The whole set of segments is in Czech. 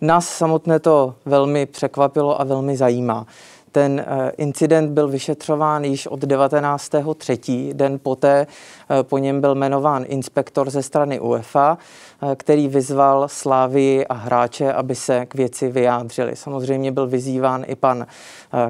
Nás samotné to velmi překvapilo a velmi zajímá. Ten eh, incident byl vyšetřován již od 19.3. Den poté eh, po něm byl jmenován inspektor ze strany UEFA, eh, který vyzval Slávii a hráče, aby se k věci vyjádřili. Samozřejmě byl vyzýván i pan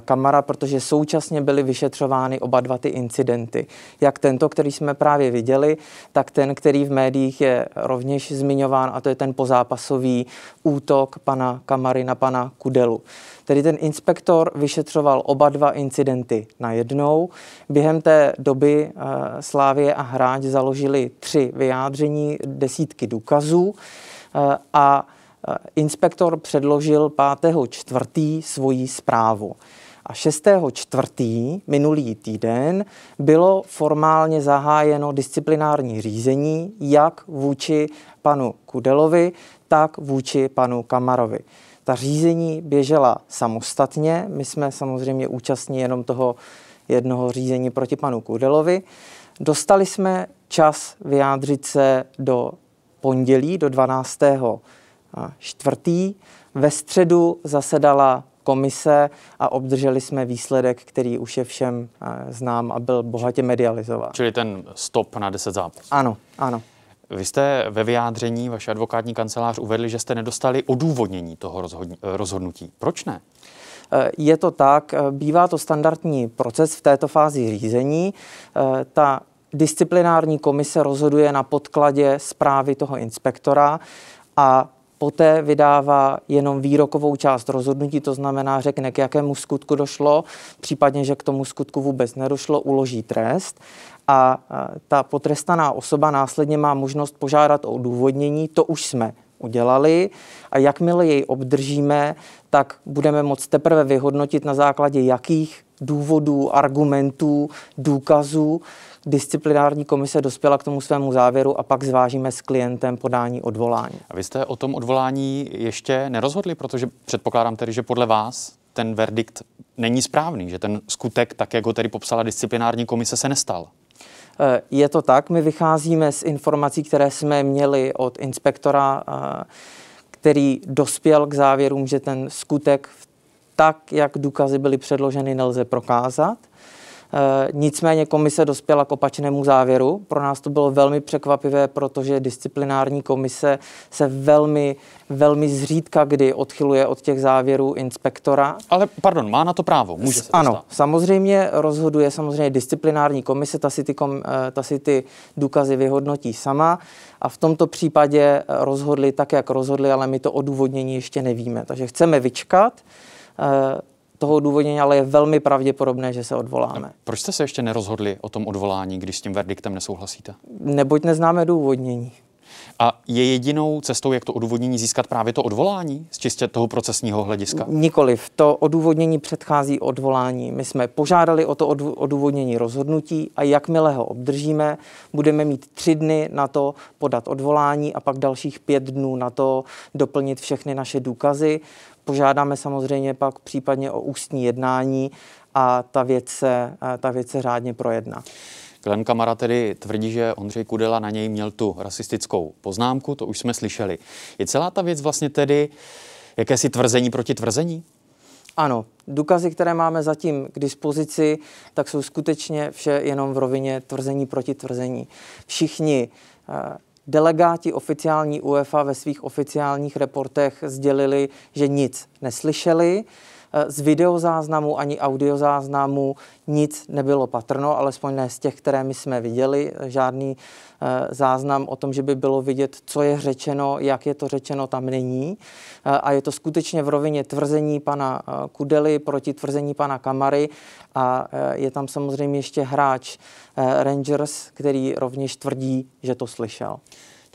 Kamara, protože současně byly vyšetřovány oba dva ty incidenty. Jak tento, který jsme právě viděli, tak ten, který v médiích je rovněž zmiňován, a to je ten pozápasový útok pana Kamary na pana Kudelu. Tedy ten inspektor vyšetřoval vyšetřoval oba dva incidenty na jednou. Během té doby eh, Slávě a Hráč založili tři vyjádření, desítky důkazů eh, a eh, inspektor předložil 5. čtvrtý svoji zprávu. A 6. čtvrtý minulý týden bylo formálně zahájeno disciplinární řízení jak vůči panu Kudelovi, tak vůči panu Kamarovi. Ta řízení běžela samostatně. My jsme samozřejmě účastní jenom toho jednoho řízení proti panu Kudelovi. Dostali jsme čas vyjádřit se do pondělí, do 12. čtvrtý. Ve středu zasedala komise a obdrželi jsme výsledek, který už je všem eh, znám a byl bohatě medializován. Čili ten stop na 10 zápasů. Ano, ano. Vy jste ve vyjádření vaše advokátní kancelář uvedli, že jste nedostali odůvodnění toho rozhodnutí. Proč ne? Eh, je to tak, eh, bývá to standardní proces v této fázi řízení. Eh, ta disciplinární komise rozhoduje na podkladě zprávy toho inspektora a poté vydává jenom výrokovou část rozhodnutí, to znamená řekne, k jakému skutku došlo, případně, že k tomu skutku vůbec nedošlo, uloží trest a ta potrestaná osoba následně má možnost požádat o důvodnění. to už jsme udělali a jakmile jej obdržíme, tak budeme moct teprve vyhodnotit na základě jakých důvodů, argumentů, důkazů disciplinární komise dospěla k tomu svému závěru a pak zvážíme s klientem podání odvolání. A vy jste o tom odvolání ještě nerozhodli, protože předpokládám tedy, že podle vás ten verdikt není správný, že ten skutek, tak jak ho tedy popsala disciplinární komise, se nestal. Eh, je to tak, my vycházíme z informací, které jsme měli od inspektora, eh, který dospěl k závěrům, že ten skutek tak, jak důkazy byly předloženy, nelze prokázat. Eh, nicméně komise dospěla k opačnému závěru. Pro nás to bylo velmi překvapivé, protože disciplinární komise se velmi, velmi zřídka kdy odchyluje od těch závěrů inspektora. Ale pardon, má na to právo, může se Ano, dostat. samozřejmě rozhoduje samozřejmě disciplinární komise, ta si, ty kom, eh, ta si ty důkazy vyhodnotí sama a v tomto případě rozhodli tak, jak rozhodli, ale my to odůvodnění ještě nevíme. Takže chceme vyčkat, eh, toho odůvodnění, ale je velmi pravděpodobné, že se odvoláme. A proč jste se ještě nerozhodli o tom odvolání, když s tím verdiktem nesouhlasíte? Neboť neznáme důvodnění. A je jedinou cestou, jak to odůvodnění získat právě to odvolání z čistě toho procesního hlediska? Nikoliv. To odůvodnění předchází odvolání. My jsme požádali o to odůvodnění rozhodnutí a jakmile ho obdržíme, budeme mít tři dny na to podat odvolání a pak dalších pět dnů na to doplnit všechny naše důkazy. Požádáme samozřejmě pak případně o ústní jednání a ta věc se, eh, ta věc se řádně projedná. Glenn Kamara tedy tvrdí, že Ondřej Kudela na něj měl tu rasistickou poznámku, to už jsme slyšeli. Je celá ta věc vlastně tedy jakési tvrzení proti tvrzení? Ano, důkazy, které máme zatím k dispozici, tak jsou skutečně vše jenom v rovině tvrzení proti tvrzení. Všichni eh, Delegáti oficiální UEFA ve svých oficiálních reportech sdělili, že nic neslyšeli. Eh, z videozáznamu ani audiozáznamu nic nebylo patrno, alespoň ne z těch, které my jsme viděli. Žádný eh, záznam o tom, že by bylo vidět, co je řečeno, jak je to řečeno, tam není. Eh, a je to skutečně v rovině tvrzení pana Kudely proti tvrzení pana Kamary a je tam samozřejmě ještě hráč Rangers, který rovněž tvrdí, že to slyšel.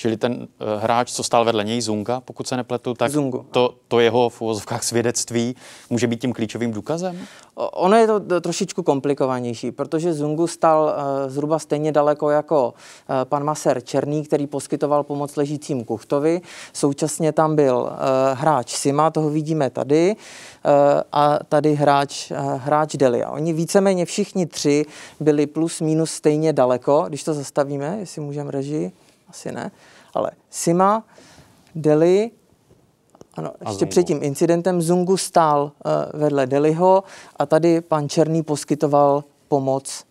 Čili ten eh, hráč, co stál vedle něj, Zunga, pokud se nepletu, tak Zungu. to, to jeho v uvozovkách svědectví může být tím klíčovým důkazem? Ono je to trošičku komplikovanější, protože Zungu stál eh, zhruba stejně daleko jako eh, pan Maser Černý, který poskytoval pomoc ležícím Kuchtovi. Současně tam byl hráč Sima, toho vidíme tady, a tady hráč, hráč Delia. Oni víceméně všichni tři byli plus minus stejně daleko, když to zastavíme, jestli můžeme režii asi ne, ale Sima, Deli, ano, ještě před tím incidentem Zungu stál uh, vedle Deliho a tady pan Černý poskytoval pomoc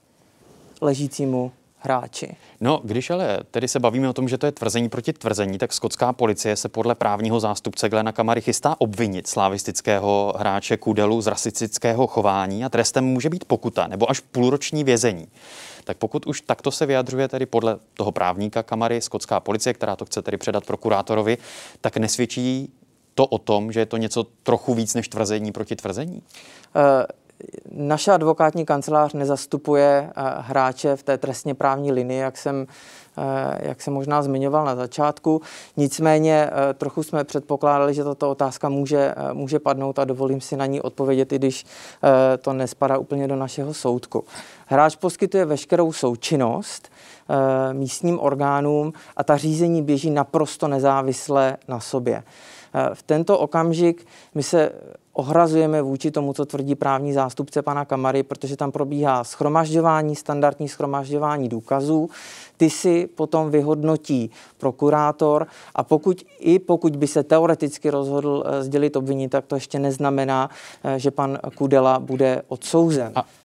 ležícímu hráči. No, když ale tedy se bavíme o tom, že to je tvrzení proti tvrzení, tak skotská policie se podle právního zástupce Glena Kamary chystá obvinit slavistického hráče Kudelu z rasistického chování a trestem může být pokuta nebo až půlroční vězení. Tak pokud už takto se vyjadřuje tedy podle toho právníka Kamary skotská policie, která to chce tedy předat prokurátorovi, tak nesvědčí to o tom, že je to něco trochu víc než tvrzení proti tvrzení? Eh, naše advokátní kancelář nezastupuje eh, hráče v té trestně právní linii, jak jsem Eh, jak se možná zmiňoval na začátku. Nicméně eh, trochu jsme předpokládali, že tato otázka může, eh, může padnout a dovolím si na ní odpovědět, i když to nespadá úplně do našeho soudku. Hráč poskytuje veškerou součinnost místním orgánům a ta řízení běží naprosto nezávisle na sobě. V tento okamžik my se ohrazujeme vůči tomu, co tvrdí právní zástupce pana Kamary, protože tam probíhá schromažďování, standardní schromažďování důkazů. Ty si potom vyhodnotí prokurátor a pokud i pokud by se teoreticky rozhodl eh, sdělit obvinění, tak to ještě neznamená, eh, že pan Kudela bude odsouzen. A